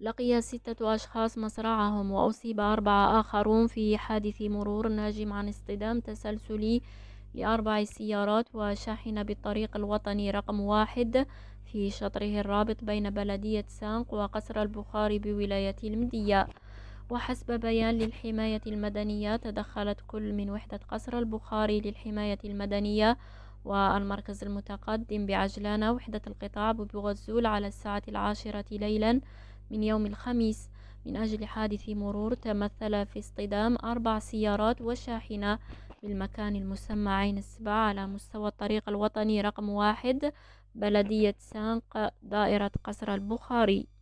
لقي ستة أشخاص مصرعهم وأصيب أربعة آخرون في حادث مرور ناجم عن اصطدام تسلسلي لأربع سيارات وشاحنة بالطريق الوطني رقم واحد في شطره الرابط بين بلدية سانق وقصر البخاري بولاية المدية وحسب بيان للحماية المدنية تدخلت كل من وحدة قصر البخاري للحماية المدنية والمركز المتقدم بعجلانة وحدة القطاع ببغزول على الساعة العاشرة ليلاً من يوم الخميس من أجل حادث مرور تمثل في اصطدام أربع سيارات وشاحنة بالمكان المسمى عين السبعة على مستوى الطريق الوطني رقم واحد بلدية سانق دائرة قصر البخاري